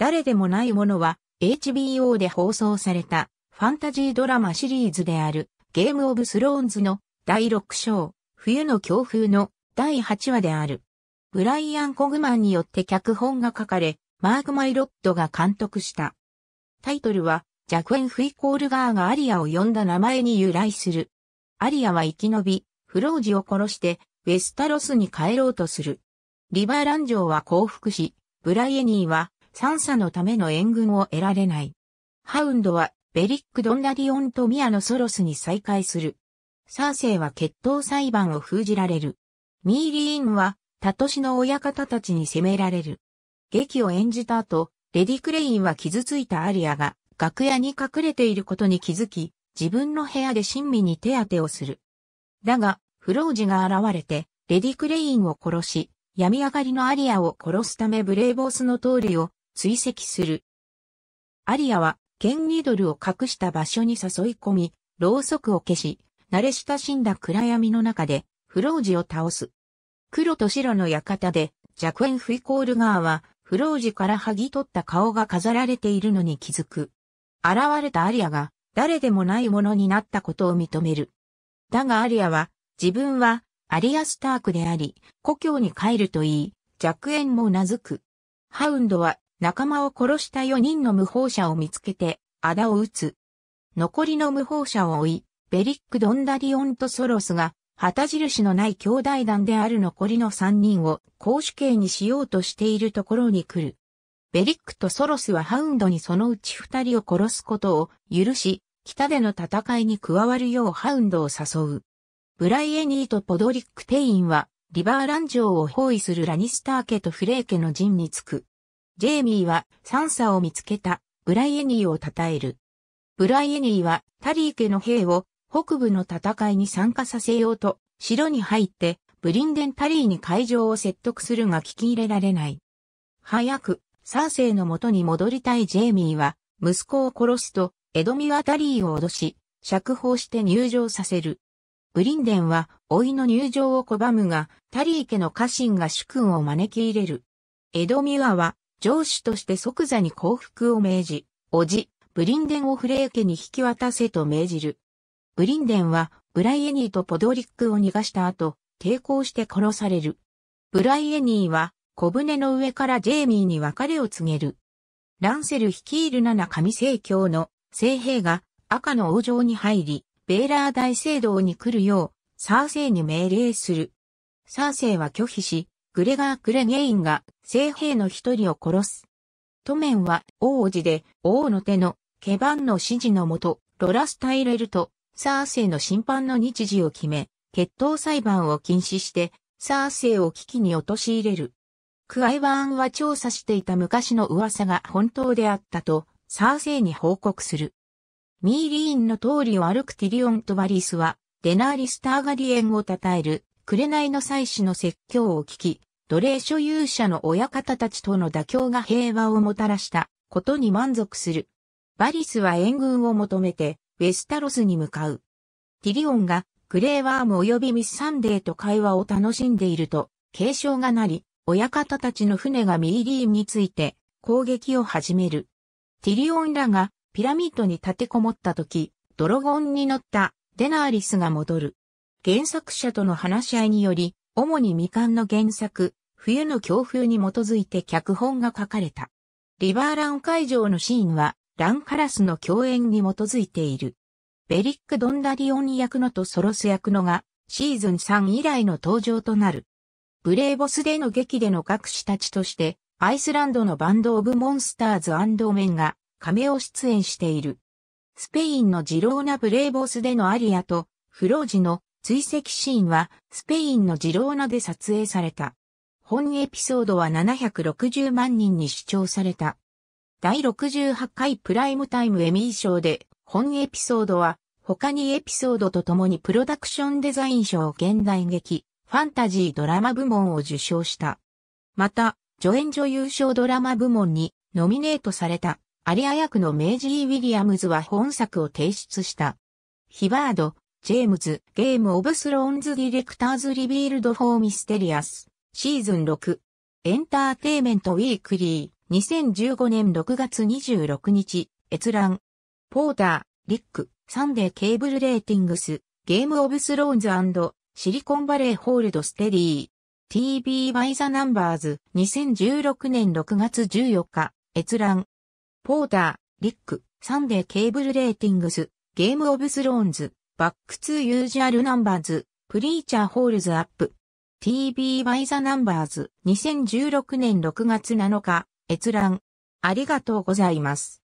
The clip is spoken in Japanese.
誰でもないものは HBO で放送されたファンタジードラマシリーズであるゲームオブスローンズの第6章冬の強風の第8話である。ブライアン・コグマンによって脚本が書かれ、マーク・マイロッドが監督した。タイトルは、ジャクエン・フイコールガーがアリアを呼んだ名前に由来する。アリアは生き延び、フロージを殺して、ウェスタロスに帰ろうとする。リバーラン城は降伏し、ブライエニーは三者のための援軍を得られない。ハウンドはベリック・ドンラディオンとミアのソロスに再会する。サーセイは決闘裁判を封じられる。ミーリーンは、タトシの親方たちに責められる。劇を演じた後、レディ・クレインは傷ついたアリアが、楽屋に隠れていることに気づき、自分の部屋で親身に手当てをする。だが、フロージが現れて、レディ・クレインを殺し、闇上がりのアリアを殺すためブレイボースの通りを追跡する。アリアは、ケンニドルを隠した場所に誘い込み、ろうそくを消し、慣れ親しんだ暗闇の中で、フロージを倒す。黒と白の館で、弱ンフイコールガーは、フロージから剥ぎ取った顔が飾られているのに気づく。現れたアリアが、誰でもないものになったことを認める。だがアリアは、自分は、アリア・スタークであり、故郷に帰るといい、弱ンも頷く。ハウンドは仲間を殺した4人の無法者を見つけて、あだを撃つ。残りの無法者を追い、ベリック・ドンダリオンとソロスが、旗印のない兄弟団である残りの3人を公主刑にしようとしているところに来る。ベリックとソロスはハウンドにそのうち2人を殺すことを許し、北での戦いに加わるようハウンドを誘う。ブライエニーとポドリック・テインは、リバーラン城を包囲するラニスター家とフレー家の陣につく。ジェイミーはサンサを見つけた、ブライエニーを称える。ブライエニーはタリー家の兵を北部の戦いに参加させようと、城に入ってブリンデン・タリーに会場を説得するが聞き入れられない。早く、サンセイの元に戻りたいジェイミーは、息子を殺すと、エドミア・タリーを脅し、釈放して入場させる。ブリンデンは、老いの入場を拒むが、タリー家の家臣が主君を招き入れる。エドミアは、上司として即座に降伏を命じ、おじ、ブリンデンをフレー家に引き渡せと命じる。ブリンデンは、ブライエニーとポドリックを逃がした後、抵抗して殺される。ブライエニーは、小舟の上からジェイミーに別れを告げる。ランセル率いる七神聖教の聖兵が赤の王城に入り、ベーラー大聖堂に来るよう、サーセイに命令する。サーセイは拒否し、グレガー・クレゲインが聖兵の一人を殺す。トメンは王子で王の手のケバンの指示のもと、ロラスタイレルとサーセイの審判の日時を決め、決闘裁判を禁止して、サーセイを危機に陥れる。クアイワーンは調査していた昔の噂が本当であったと、サーセイに報告する。ミーリーンの通りを歩くティリオンとバリスは、デナーリス・ターガリエンを称える紅の祭祀の説教を聞き、奴隷所有者の親方たちとの妥協が平和をもたらしたことに満足する。バリスは援軍を求めて、ウェスタロスに向かう。ティリオンが、グレーワーム及びミスサンデーと会話を楽しんでいると、警鐘が鳴り、親方たちの船がミーリーンについて攻撃を始める。ティリオンらがピラミッドに立てこもった時、ドロゴンに乗ったデナーリスが戻る。原作者との話し合いにより、主に未完の原作、冬の強風に基づいて脚本が書かれた。リバーラン会場のシーンは、ランカラスの共演に基づいている。ベリック・ドンダリオン役のとソロス役のが、シーズン3以来の登場となる。ブレイボスでの劇での学士たちとして、アイスランドのバンド・オブ・モンスターズ・アンド・メンが、亀を出演している。スペインのジローナ・ブレイボスでのアリアと、フロージの追跡シーンはスペインのジローナで撮影された。本エピソードは760万人に視聴された。第68回プライムタイムエミー賞で本エピソードは他にエピソードとともにプロダクションデザイン賞現代劇、ファンタジードラマ部門を受賞した。また、助演女優賞ドラマ部門にノミネートされたアリア役のメイジー・ウィリアムズは本作を提出した。ヒバード、ジェームズ、ゲームオブスローンズディレクターズリビールドフォーミステリアス、シーズン6、エンターテイメントウィークリー、2015年6月26日、閲覧、ポーター、リック、サンデーケーブルレーティングス、ゲームオブスローンズシリコンバレーホールドステリー、TV バイザナンバーズ、2016年6月14日、閲覧、ポーター、リック、サンデーケーブルレーティングス、ゲームオブスローンズ、バックツーユージャルナンバーズ、プリーチャーホールズアップ。TV by the numbers 2016年6月7日、閲覧。ありがとうございます。